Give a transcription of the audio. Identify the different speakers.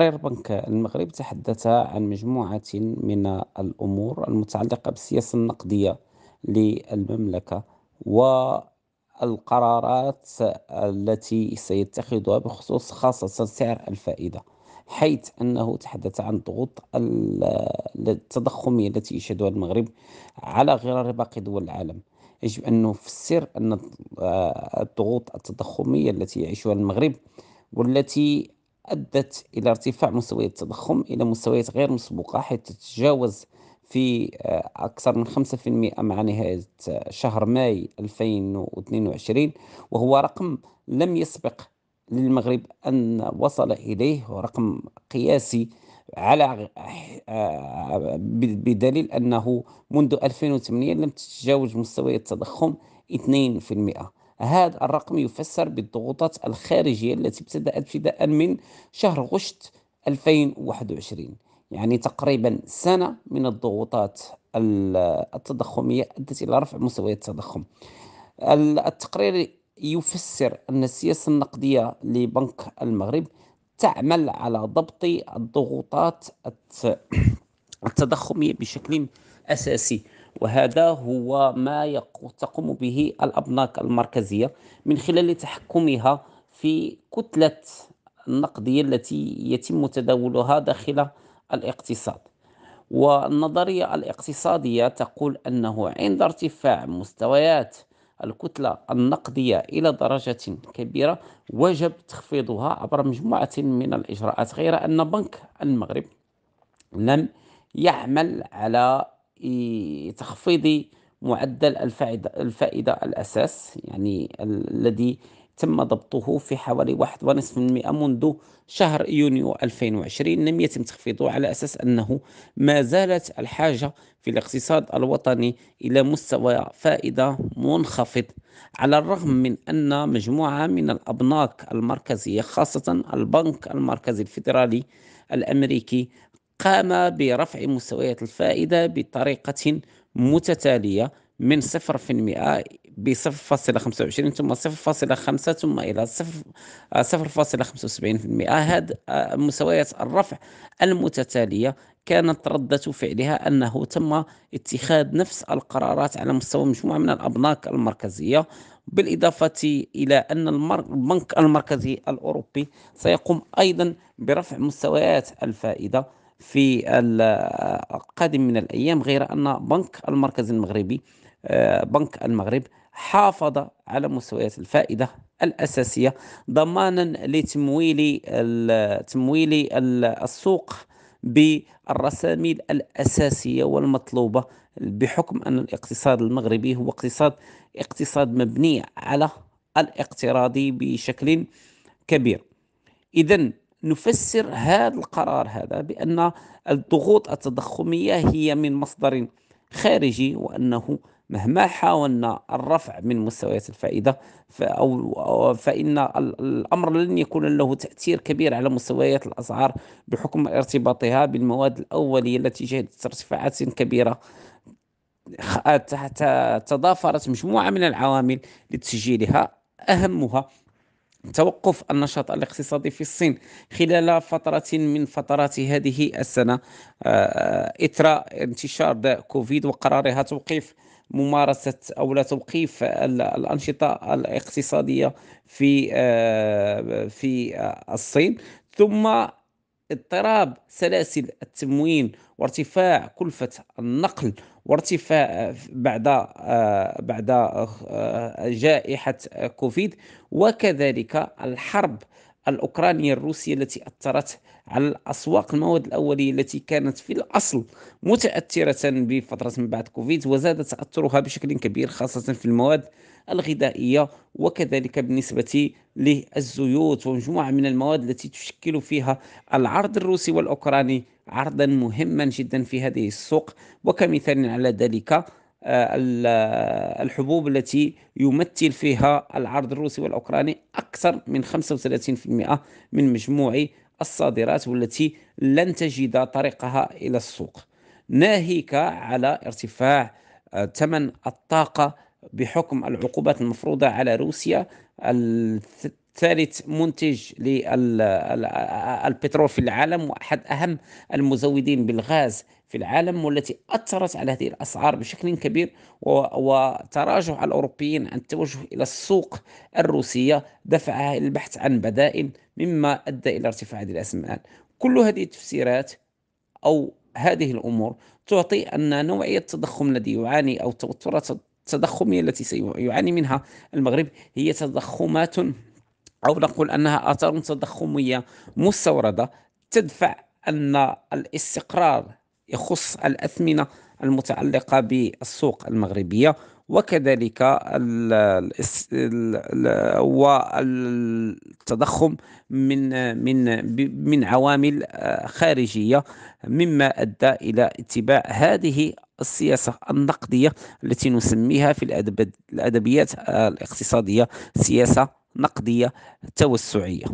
Speaker 1: تقرير بنك المغرب تحدث عن مجموعة من الأمور المتعلقة بالسياسة النقدية للمملكة والقرارات التي سيتخذها بخصوص خاصة سعر الفائدة حيث أنه تحدث عن ضغوط التضخمية التي يشهدها المغرب على غرار باقي دول العالم يجب أن نفسر أن الضغوط التضخمية التي يعيشها المغرب والتي أدت إلى ارتفاع مستويات التضخم إلى مستويات غير مسبوقة حيث تتجاوز في آه، أكثر من 5% مع نهاية آه، شهر ماي 2022 وهو رقم لم يسبق للمغرب أن وصل إليه ورقم قياسي على آه، بدليل أنه منذ 2008 لم تتجاوز مستويات التضخم 2% هذا الرقم يفسر بالضغوطات الخارجية التي ابتدأت ابتداء من شهر غشت 2021 يعني تقريبا سنة من الضغوطات التضخمية أدت إلى رفع مستويات التضخم التقرير يفسر أن السياسة النقدية لبنك المغرب تعمل على ضبط الضغوطات التضخمية بشكل أساسي وهذا هو ما تقوم به الأبناك المركزية من خلال تحكمها في كتلة النقدية التي يتم تداولها داخل الاقتصاد والنظرية الاقتصادية تقول أنه عند ارتفاع مستويات الكتلة النقدية إلى درجة كبيرة وجب تخفيضها عبر مجموعة من الإجراءات غير أن بنك المغرب لم يعمل على تخفيض معدل الفائدة, الفائدة الأساس يعني الذي تم ضبطه في حوالي 1.5% منذ شهر يونيو 2020 لم يتم تخفيضه على أساس أنه ما زالت الحاجة في الاقتصاد الوطني إلى مستوى فائدة منخفض على الرغم من أن مجموعة من الأبناك المركزية خاصة البنك المركزي الفيدرالي الأمريكي قام برفع مستويات الفائدة بطريقة متتالية من 0% ب 0.25 ثم 0.5 ثم إلى 0.75% آه، هذه آه، مستويات الرفع المتتالية كانت ردة فعلها أنه تم اتخاذ نفس القرارات على مستوى مجموعة من الأبناك المركزية بالإضافة إلى أن البنك المركزي الأوروبي سيقوم أيضا برفع مستويات الفائدة في القادم من الأيام غير أن بنك المركز المغربي آه، بنك المغرب حافظ على مستويات الفائدة الأساسية ضمانا لتمويل تمويل السوق بالرساميل الأساسية والمطلوبة بحكم أن الاقتصاد المغربي هو اقتصاد اقتصاد مبني على الاقتراض بشكل كبير إذا نفسر هذا القرار هذا بأن الضغوط التضخمية هي من مصدر خارجي وأنه مهما حاولنا الرفع من مستويات الفائدة أو فإن الأمر لن يكون له تأثير كبير على مستويات الأسعار بحكم ارتباطها بالمواد الأولية التي شهدت ارتفاعات كبيرة تضافرت مجموعة من العوامل لتسجيلها أهمها توقف النشاط الاقتصادي في الصين خلال فترة من فترات هذه السنة آه، إثر انتشار داء كوفيد وقرارها توقيف ممارسة أو لا توقيف الأنشطة الاقتصادية في آه، في آه، الصين ثم اضطراب سلاسل التموين وارتفاع كلفة النقل وارتفاع بعد آه، بعد آه، جائحة كوفيد وكذلك الحرب الأوكرانية الروسية التي أثرت على أسواق المواد الأولية التي كانت في الأصل متأثرة بفترة من بعد كوفيد وزاد تأثرها بشكل كبير خاصة في المواد الغذائية وكذلك بالنسبة للزيوت ومجموعة من المواد التي تشكل فيها العرض الروسي والأوكراني عرضا مهما جدا في هذه السوق وكمثال على ذلك آه، آه، الحبوب التي يمثل فيها العرض الروسي والأوكراني أكثر من 35% من مجموع الصادرات والتي لن تجد طريقها إلى السوق ناهيك على ارتفاع آه، ثمن الطاقة بحكم العقوبات المفروضة على روسيا ثالث منتج للبترول في العالم وأحد أهم المزودين بالغاز في العالم والتي أثرت على هذه الأسعار بشكل كبير وتراجع الأوروبيين عن التوجه إلى السوق الروسية دفعها إلى البحث عن بدائل مما أدى إلى ارتفاع هذه الأسعار كل هذه التفسيرات أو هذه الأمور تعطي أن نوعية التضخم الذي يعاني أو التوترات التضخمية التي سيعاني منها المغرب هي تضخمات أو نقول أنها آثار تضخمية مستوردة تدفع أن الاستقرار يخص الأثمنة المتعلقة بالسوق المغربية وكذلك والتضخم من من من عوامل آه، خارجيه مما ادى الى اتباع هذه السياسه النقديه التي نسميها في الادبيات آه، الاقتصاديه سياسه نقدية توسعية